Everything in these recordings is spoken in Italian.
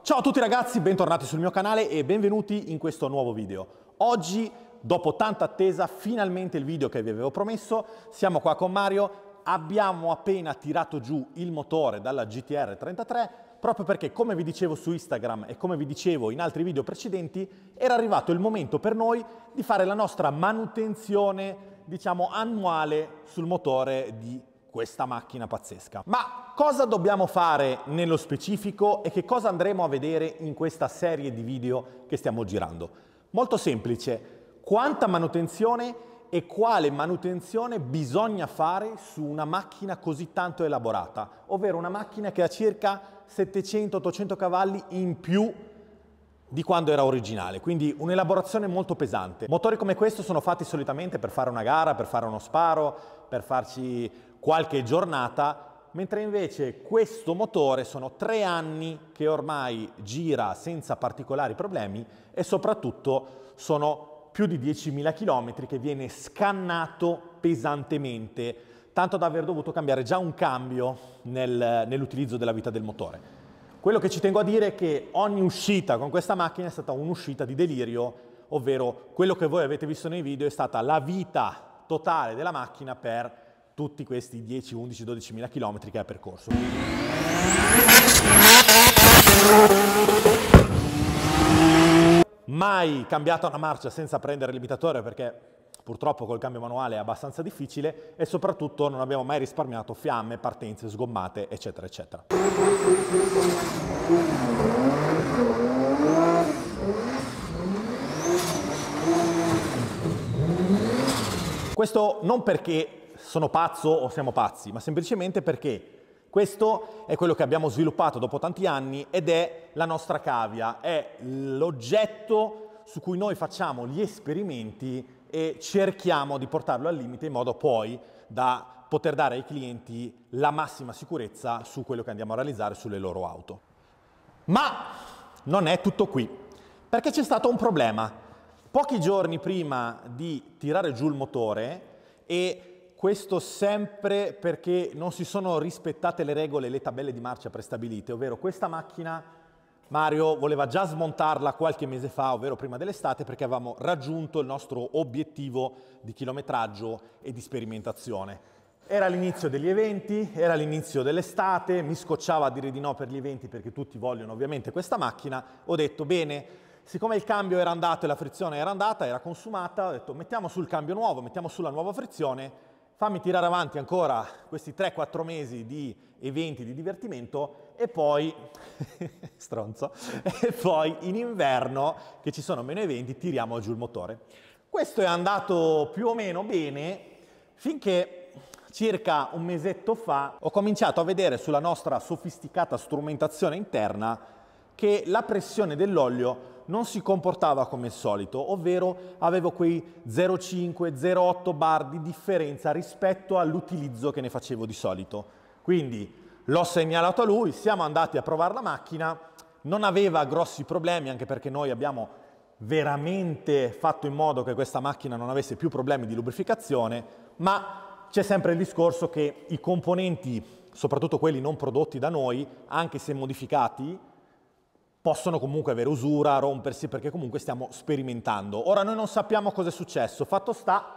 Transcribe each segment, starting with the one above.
Ciao a tutti ragazzi, bentornati sul mio canale e benvenuti in questo nuovo video. Oggi, dopo tanta attesa, finalmente il video che vi avevo promesso. Siamo qua con Mario, abbiamo appena tirato giù il motore dalla GTR 33 proprio perché come vi dicevo su Instagram e come vi dicevo in altri video precedenti era arrivato il momento per noi di fare la nostra manutenzione diciamo annuale sul motore di questa macchina pazzesca. Ma cosa dobbiamo fare nello specifico e che cosa andremo a vedere in questa serie di video che stiamo girando? Molto semplice, quanta manutenzione e quale manutenzione bisogna fare su una macchina così tanto elaborata, ovvero una macchina che ha circa 700-800 cavalli in più di quando era originale, quindi un'elaborazione molto pesante. Motori come questo sono fatti solitamente per fare una gara, per fare uno sparo, per farci qualche giornata, mentre invece questo motore sono tre anni che ormai gira senza particolari problemi e soprattutto sono più di 10.000 km che viene scannato pesantemente, tanto da aver dovuto cambiare già un cambio nel, nell'utilizzo della vita del motore. Quello che ci tengo a dire è che ogni uscita con questa macchina è stata un'uscita di delirio, ovvero quello che voi avete visto nei video è stata la vita totale della macchina per tutti questi 10, 11, 12 mila chilometri che ha percorso. Mai cambiato una marcia senza prendere il limitatore perché purtroppo col cambio manuale è abbastanza difficile e soprattutto non abbiamo mai risparmiato fiamme, partenze, sgommate, eccetera, eccetera. Questo non perché sono pazzo o siamo pazzi, ma semplicemente perché questo è quello che abbiamo sviluppato dopo tanti anni ed è la nostra cavia, è l'oggetto su cui noi facciamo gli esperimenti e cerchiamo di portarlo al limite in modo poi da poter dare ai clienti la massima sicurezza su quello che andiamo a realizzare sulle loro auto. Ma non è tutto qui, perché c'è stato un problema. Pochi giorni prima di tirare giù il motore e questo sempre perché non si sono rispettate le regole e le tabelle di marcia prestabilite, ovvero questa macchina Mario voleva già smontarla qualche mese fa, ovvero prima dell'estate, perché avevamo raggiunto il nostro obiettivo di chilometraggio e di sperimentazione. Era l'inizio degli eventi, era l'inizio dell'estate, mi scocciava a dire di no per gli eventi perché tutti vogliono ovviamente questa macchina, ho detto bene, siccome il cambio era andato e la frizione era andata, era consumata, ho detto mettiamo sul cambio nuovo, mettiamo sulla nuova frizione fammi tirare avanti ancora questi 3-4 mesi di eventi di divertimento e poi, stronzo, e poi in inverno che ci sono meno eventi tiriamo giù il motore. Questo è andato più o meno bene finché circa un mesetto fa ho cominciato a vedere sulla nostra sofisticata strumentazione interna che la pressione dell'olio non si comportava come il solito, ovvero avevo quei 0,5-0,8 bar di differenza rispetto all'utilizzo che ne facevo di solito. Quindi l'ho segnalato a lui, siamo andati a provare la macchina, non aveva grossi problemi anche perché noi abbiamo veramente fatto in modo che questa macchina non avesse più problemi di lubrificazione, ma c'è sempre il discorso che i componenti, soprattutto quelli non prodotti da noi, anche se modificati, possono comunque avere usura, rompersi, perché comunque stiamo sperimentando. Ora noi non sappiamo cosa è successo, fatto sta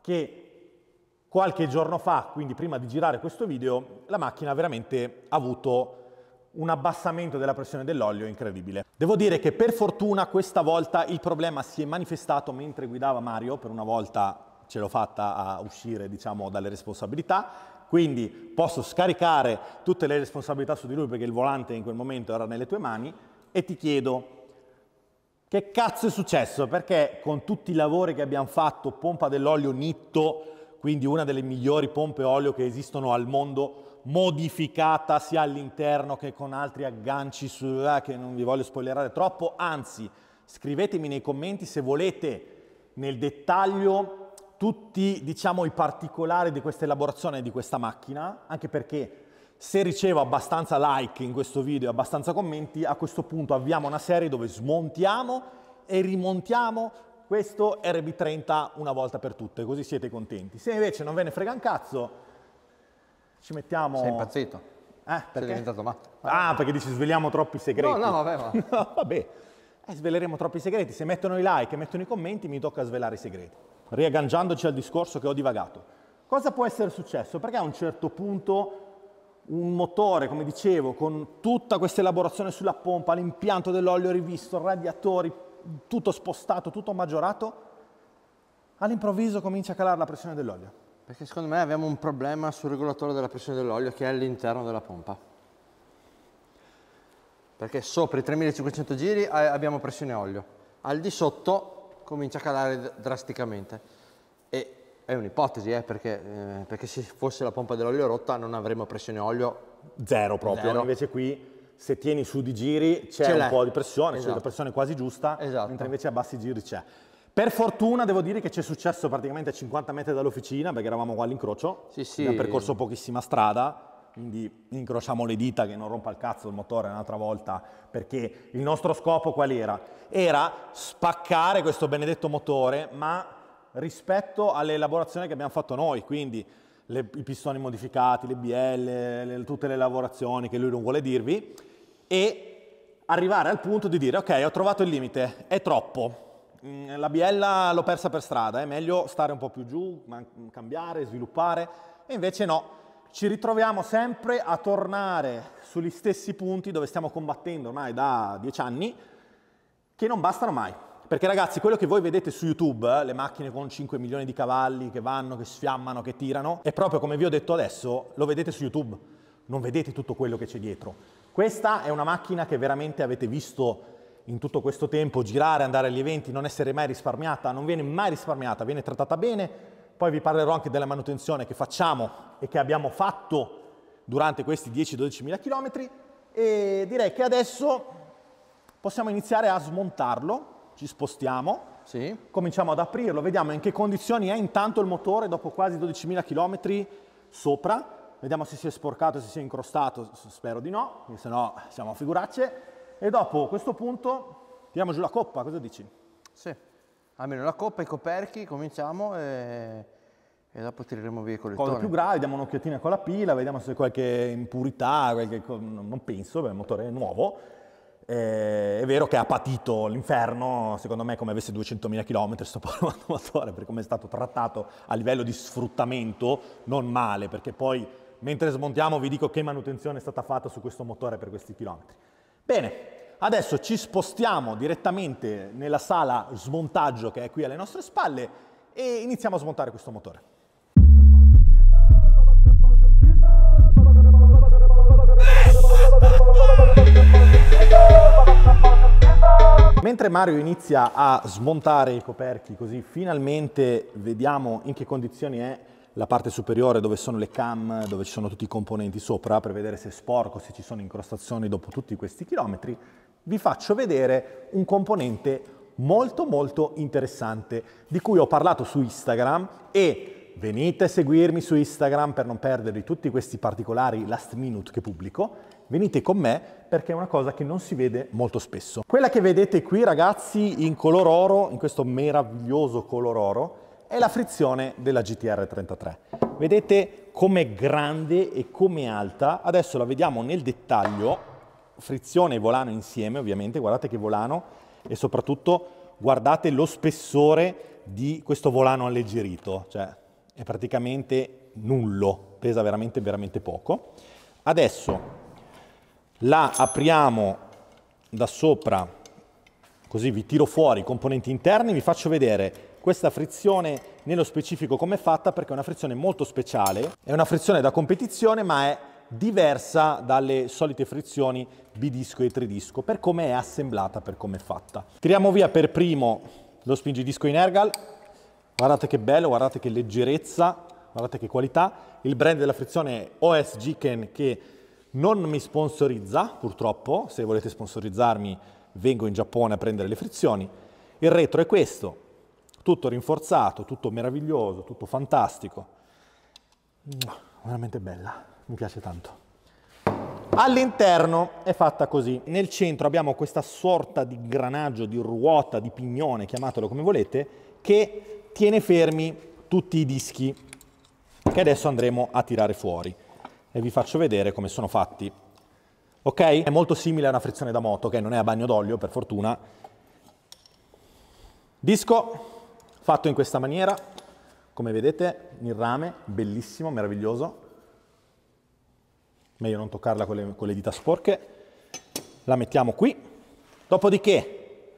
che qualche giorno fa, quindi prima di girare questo video, la macchina ha veramente avuto un abbassamento della pressione dell'olio incredibile. Devo dire che per fortuna questa volta il problema si è manifestato mentre guidava Mario, per una volta ce l'ho fatta a uscire diciamo dalle responsabilità, quindi posso scaricare tutte le responsabilità su di lui perché il volante in quel momento era nelle tue mani, e ti chiedo che cazzo è successo? Perché con tutti i lavori che abbiamo fatto, pompa dell'olio Nitto, quindi una delle migliori pompe olio che esistono al mondo, modificata sia all'interno che con altri agganci, su, eh, che non vi voglio spoilerare troppo, anzi scrivetemi nei commenti se volete nel dettaglio tutti diciamo, i particolari di questa elaborazione di questa macchina, anche perché se ricevo abbastanza like in questo video e abbastanza commenti, a questo punto avviamo una serie dove smontiamo e rimontiamo questo RB30 una volta per tutte, così siete contenti. Se invece non ve ne frega un cazzo, ci mettiamo... Sei impazzito. Eh, perché? Sei diventato matto. Ah, perché dici sveliamo troppi segreti. No, no, vabbè, ma... vabbè. Eh, sveleremo troppi segreti. Se mettono i like e mettono i commenti, mi tocca svelare i segreti. Riagganciandoci al discorso che ho divagato. Cosa può essere successo? Perché a un certo punto un motore, come dicevo, con tutta questa elaborazione sulla pompa, l'impianto dell'olio rivisto, radiatori, tutto spostato, tutto maggiorato, all'improvviso comincia a calare la pressione dell'olio. Perché secondo me abbiamo un problema sul regolatore della pressione dell'olio che è all'interno della pompa. Perché sopra i 3500 giri abbiamo pressione olio, al di sotto comincia a calare drasticamente. E è un'ipotesi, eh, perché, eh, perché, se fosse la pompa dell'olio rotta non avremmo pressione olio. Zero proprio, Zero. invece qui se tieni su di giri c'è un po' di pressione, esatto. c'è la pressione quasi giusta, esatto. mentre invece a bassi giri c'è. Per fortuna devo dire che ci è successo praticamente a 50 metri dall'officina, perché eravamo qua all'incrocio, sì, sì. abbiamo percorso pochissima strada, quindi incrociamo le dita che non rompa il cazzo il motore un'altra volta, perché il nostro scopo qual era? Era spaccare questo benedetto motore, ma rispetto all'elaborazione che abbiamo fatto noi, quindi le, i pistoni modificati, le BL, le, tutte le lavorazioni che lui non vuole dirvi, e arrivare al punto di dire ok, ho trovato il limite, è troppo, mm, la biella l'ho persa per strada, è meglio stare un po' più giù, cambiare, sviluppare, e invece no, ci ritroviamo sempre a tornare sugli stessi punti dove stiamo combattendo ormai da dieci anni, che non bastano mai. Perché ragazzi, quello che voi vedete su YouTube, eh, le macchine con 5 milioni di cavalli che vanno, che sfiammano, che tirano, è proprio come vi ho detto adesso, lo vedete su YouTube, non vedete tutto quello che c'è dietro. Questa è una macchina che veramente avete visto in tutto questo tempo girare, andare agli eventi, non essere mai risparmiata, non viene mai risparmiata, viene trattata bene. Poi vi parlerò anche della manutenzione che facciamo e che abbiamo fatto durante questi 10-12 mila chilometri e direi che adesso possiamo iniziare a smontarlo ci spostiamo, sì. cominciamo ad aprirlo, vediamo in che condizioni è intanto il motore dopo quasi 12.000 km sopra, vediamo se si è sporcato, se si è incrostato, spero di no, se no siamo a figuracce, e dopo a questo punto tiriamo giù la coppa, cosa dici? Sì, almeno la coppa, i coperchi, cominciamo e, e dopo tireremo via con le Cose più gravi, diamo un'occhiatina con la pila, vediamo se qualche impurità, qualche... non penso, beh, il motore è nuovo, eh, è vero che ha patito l'inferno, secondo me come avesse 200.000 km sto parlando motore, per come è stato trattato a livello di sfruttamento, non male, perché poi mentre smontiamo vi dico che manutenzione è stata fatta su questo motore per questi chilometri. Bene, adesso ci spostiamo direttamente nella sala smontaggio che è qui alle nostre spalle e iniziamo a smontare questo motore. Mentre Mario inizia a smontare i coperchi, così finalmente vediamo in che condizioni è la parte superiore dove sono le cam, dove ci sono tutti i componenti sopra, per vedere se è sporco, se ci sono incrostazioni dopo tutti questi chilometri, vi faccio vedere un componente molto molto interessante di cui ho parlato su Instagram e venite a seguirmi su Instagram per non perdervi tutti questi particolari last minute che pubblico venite con me perché è una cosa che non si vede molto spesso. Quella che vedete qui ragazzi in color oro, in questo meraviglioso color oro, è la frizione della GTR 33. Vedete com'è grande e com'è alta, adesso la vediamo nel dettaglio, frizione e volano insieme ovviamente, guardate che volano e soprattutto guardate lo spessore di questo volano alleggerito, cioè è praticamente nullo, pesa veramente veramente poco. Adesso la apriamo da sopra, così vi tiro fuori i componenti interni, vi faccio vedere questa frizione nello specifico come è fatta perché è una frizione molto speciale, è una frizione da competizione ma è diversa dalle solite frizioni bidisco e tridisco per come è assemblata, per come è fatta. Tiriamo via per primo lo spingidisco in ergal, guardate che bello, guardate che leggerezza, guardate che qualità, il brand della frizione è OS Giken che non mi sponsorizza, purtroppo, se volete sponsorizzarmi vengo in Giappone a prendere le frizioni. Il retro è questo, tutto rinforzato, tutto meraviglioso, tutto fantastico. Veramente bella, mi piace tanto. All'interno è fatta così. Nel centro abbiamo questa sorta di granaggio, di ruota, di pignone, chiamatelo come volete, che tiene fermi tutti i dischi che adesso andremo a tirare fuori e vi faccio vedere come sono fatti. Ok? È molto simile a una frizione da moto, che okay? non è a bagno d'olio per fortuna. Disco fatto in questa maniera, come vedete, il rame, bellissimo, meraviglioso. Meglio non toccarla con le, con le dita sporche. La mettiamo qui. Dopodiché,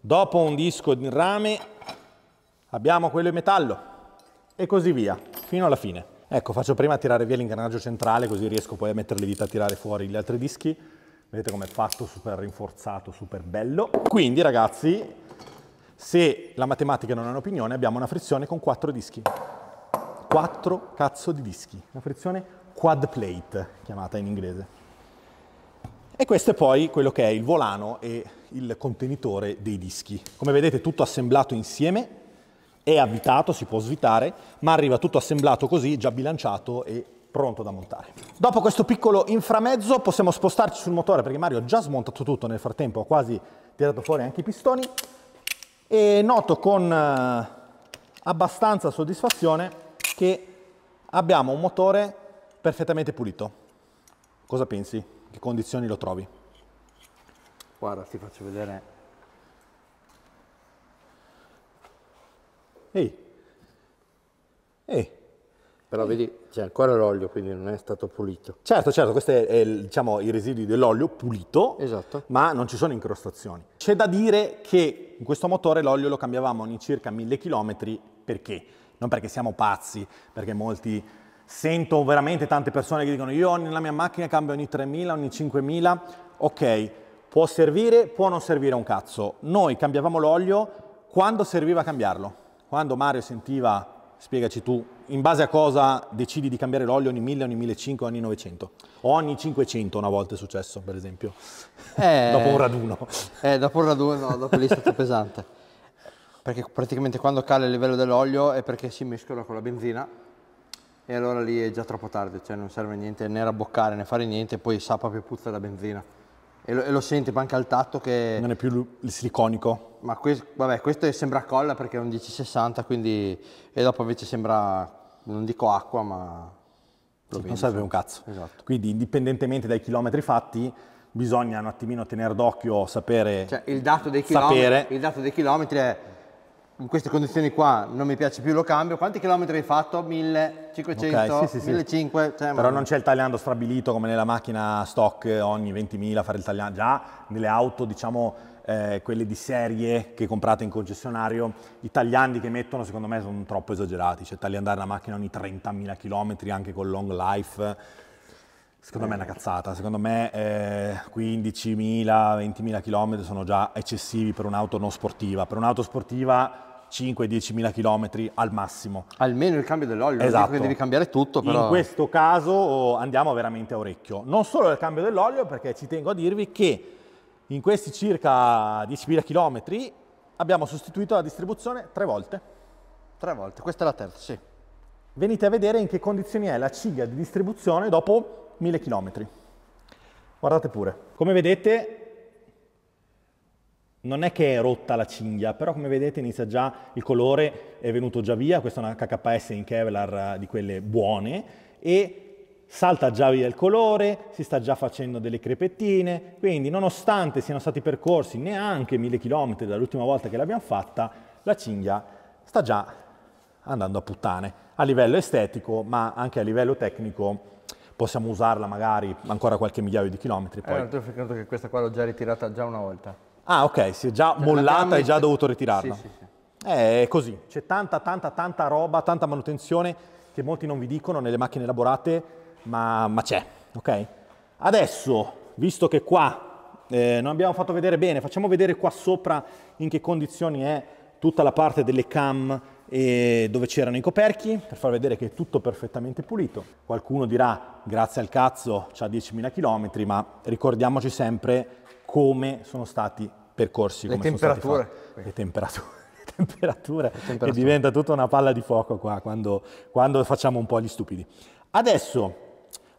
dopo un disco di rame, abbiamo quello in metallo e così via, fino alla fine. Ecco, faccio prima tirare via l'ingranaggio centrale così riesco poi a mettere le dita a tirare fuori gli altri dischi. Vedete com'è fatto, super rinforzato, super bello. Quindi ragazzi, se la matematica non è un'opinione, abbiamo una frizione con quattro dischi. Quattro cazzo di dischi. Una frizione quad plate, chiamata in inglese. E questo è poi quello che è il volano e il contenitore dei dischi. Come vedete tutto assemblato insieme è avvitato, si può svitare, ma arriva tutto assemblato così, già bilanciato e pronto da montare. Dopo questo piccolo inframezzo possiamo spostarci sul motore perché Mario ha già smontato tutto nel frattempo, ha quasi tirato fuori anche i pistoni e noto con eh, abbastanza soddisfazione che abbiamo un motore perfettamente pulito. Cosa pensi? Che condizioni lo trovi? Guarda, ti faccio vedere Ehi. Ehi. Però vedi, c'è ancora l'olio, quindi non è stato pulito. Certo, certo, è, sono diciamo, i residui dell'olio pulito, esatto. ma non ci sono incrostazioni. C'è da dire che in questo motore l'olio lo cambiavamo ogni circa 1000 km, perché? Non perché siamo pazzi, perché molti sento veramente tante persone che dicono io nella mia macchina cambio ogni 3.000, ogni 5.000, ok, può servire, può non servire un cazzo. Noi cambiavamo l'olio quando serviva cambiarlo quando Mario sentiva, spiegaci tu, in base a cosa decidi di cambiare l'olio ogni 1000, ogni 1500, ogni 900? O Ogni 500 una volta è successo, per esempio, eh, dopo un raduno. Eh, dopo un raduno, no, dopo lì è stato pesante. Perché praticamente quando cala il livello dell'olio è perché si mescola con la benzina e allora lì è già troppo tardi, cioè non serve niente né rabboccare né fare niente, poi sa proprio puzza la benzina. E lo, e lo sente anche al tatto che... Non è più il siliconico. Ma questo, vabbè, questo sembra colla perché è un 1060, quindi... E dopo invece sembra, non dico acqua, ma... Sì, non serve un cazzo. Esatto. Quindi indipendentemente dai chilometri fatti, bisogna un attimino tenere d'occhio, sapere... Cioè, il dato dei chilometri, sapere... il dato dei chilometri è in queste condizioni qua non mi piace più lo cambio, quanti chilometri hai fatto? 1500, okay, sì, sì, 1500. Cioè, Però ma... non c'è il tagliando stabilito come nella macchina stock ogni 20.000 fare il tagliando, già nelle auto diciamo eh, quelle di serie che comprate in concessionario, i tagliandi che mettono secondo me sono troppo esagerati, cioè tagliandare la macchina ogni 30.000 km anche con long life, Secondo eh. me è una eh. cazzata, secondo me eh, 15.000, 20.000 km sono già eccessivi per un'auto non sportiva. Per un'auto sportiva 5-10 mila chilometri al massimo. Almeno il cambio dell'olio, esatto. non devi cambiare tutto però. In questo caso oh, andiamo veramente a orecchio. Non solo il cambio dell'olio perché ci tengo a dirvi che in questi circa 10.000 chilometri abbiamo sostituito la distribuzione tre volte. Tre volte, questa è la terza, sì. Venite a vedere in che condizioni è la ciglia di distribuzione dopo 1.000 chilometri. Guardate pure. Come vedete non è che è rotta la cinghia, però come vedete inizia già, il colore è venuto già via, questa è una KKS in Kevlar eh, di quelle buone, e salta già via il colore, si sta già facendo delle crepettine, quindi nonostante siano stati percorsi neanche mille chilometri dall'ultima volta che l'abbiamo fatta, la cinghia sta già andando a puttane. A livello estetico, ma anche a livello tecnico, possiamo usarla magari ancora qualche migliaio di chilometri. Eh, poi. Eh, non ti ho che questa qua l'ho già ritirata già una volta. Ah, ok, si è già per cioè, mollata e già dovuto ritirarla. Sì, sì, sì. Eh, è così, c'è tanta, tanta, tanta roba, tanta manutenzione che molti non vi dicono nelle macchine elaborate, ma, ma c'è, ok? Adesso, visto che qua eh, non abbiamo fatto vedere bene, facciamo vedere qua sopra in che condizioni è tutta la parte delle cam, dove c'erano i coperchi per far vedere che è tutto perfettamente pulito. Qualcuno dirà grazie al cazzo c'ha 10.000 km, ma ricordiamoci sempre come sono stati percorsi, le come temperature. le temperature. Le temperature, le temperature. E diventa tutta una palla di fuoco qua quando, quando facciamo un po' gli stupidi. Adesso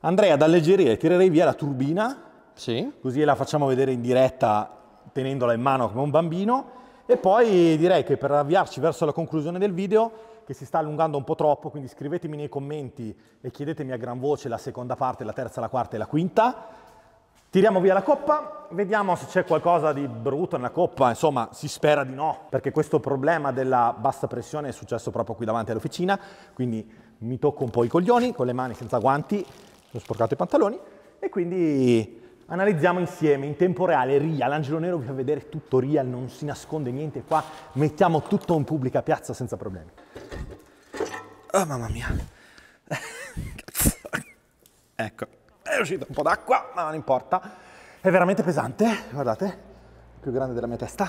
andrei ad alleggerire, tirerei via la turbina, sì. così la facciamo vedere in diretta tenendola in mano come un bambino e poi direi che per avviarci verso la conclusione del video, che si sta allungando un po' troppo, quindi scrivetemi nei commenti e chiedetemi a gran voce la seconda parte, la terza, la quarta e la quinta. Tiriamo via la coppa, vediamo se c'è qualcosa di brutto nella coppa, insomma si spera di no, perché questo problema della bassa pressione è successo proprio qui davanti all'officina, quindi mi tocco un po' i coglioni con le mani senza guanti, ho sporcato i pantaloni e quindi analizziamo insieme in tempo reale RIA, l'angelo nero vi fa vedere tutto RIA, non si nasconde niente qua, mettiamo tutto in pubblica piazza senza problemi. Oh mamma mia. ecco, è uscito un po' d'acqua, ma non importa. È veramente pesante, guardate, più grande della mia testa.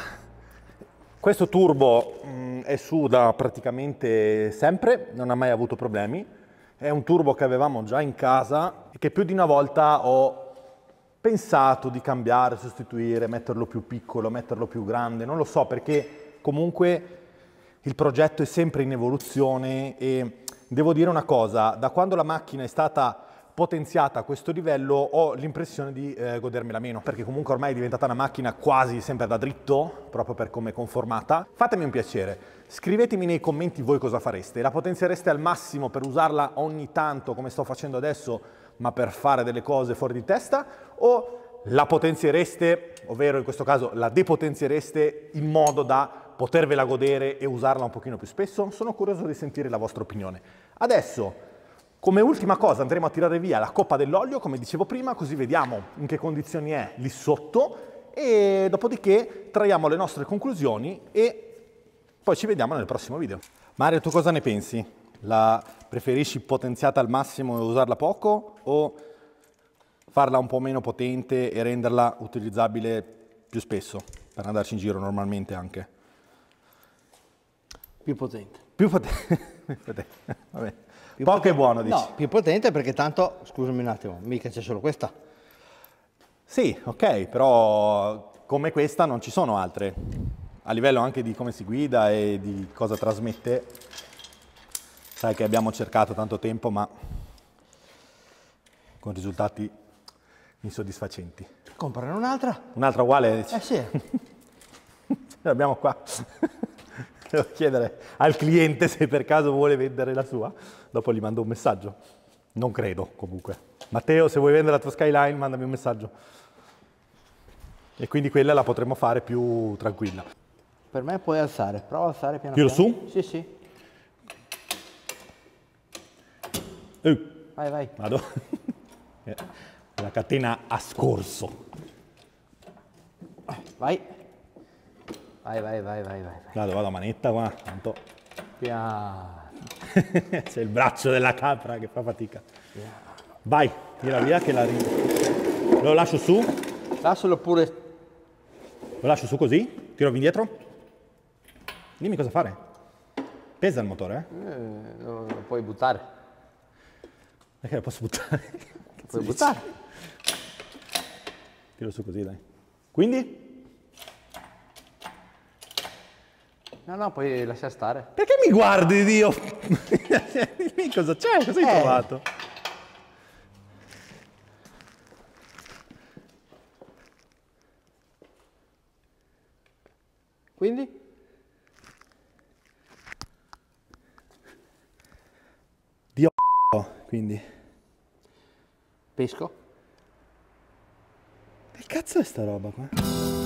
Questo turbo mh, mm, è su da praticamente sempre, non ha mai avuto problemi. È un turbo che avevamo già in casa e che più di una volta ho pensato di cambiare, sostituire, metterlo più piccolo, metterlo più grande, non lo so perché comunque il progetto è sempre in evoluzione e devo dire una cosa, da quando la macchina è stata potenziata a questo livello ho l'impressione di eh, godermela meno perché comunque ormai è diventata una macchina quasi sempre da dritto proprio per come è conformata fatemi un piacere scrivetemi nei commenti voi cosa fareste la potenziereste al massimo per usarla ogni tanto come sto facendo adesso ma per fare delle cose fuori di testa, o la potenziereste, ovvero in questo caso la depotenziereste in modo da potervela godere e usarla un pochino più spesso? Sono curioso di sentire la vostra opinione. Adesso, come ultima cosa andremo a tirare via la coppa dell'olio, come dicevo prima, così vediamo in che condizioni è lì sotto e dopodiché traiamo le nostre conclusioni e poi ci vediamo nel prossimo video. Mario, tu cosa ne pensi? La preferisci potenziata al massimo e usarla poco o farla un po' meno potente e renderla utilizzabile più spesso per andarci in giro normalmente anche? Più potente. Più potente, vabbè. Più Poco potente. è buono, dici? No, più potente perché tanto, scusami un attimo, mica c'è solo questa. Sì, ok, però come questa non ci sono altre. A livello anche di come si guida e di cosa trasmette, Sai che abbiamo cercato tanto tempo, ma con risultati insoddisfacenti. Comprane un'altra. Un'altra uguale? Eh sì. Ce l'abbiamo qua. Devo chiedere al cliente se per caso vuole vendere la sua. Dopo gli mando un messaggio. Non credo, comunque. Matteo, se vuoi vendere la tua Skyline, mandami un messaggio. E quindi quella la potremo fare più tranquilla. Per me puoi alzare, prova a alzare piano Tiro piano. su? Sì, sì. Uh. Vai, vai. Vado. Eh, la catena ha scorso. Vai. Vai, vai, vai, vai, vai. Vado, vado a manetta qua, tanto. Piano. C'è il braccio della capra che fa fatica. Piano. Vai, tira via che la arrivo. Lo lascio su. Lascialo pure. Lo lascio su così, tiro indietro. Dimmi cosa fare. Pesa il motore, eh? eh lo, lo puoi buttare. Perché posso buttare? La puoi buttare. Tiro su così, dai. Quindi? No, no, puoi lasciare stare. Perché mi guardi, Dio? Dimmi cosa c'è, cosa hai eh. trovato? Quindi? Dio quindi. Pesco. Che cazzo è sta roba qua?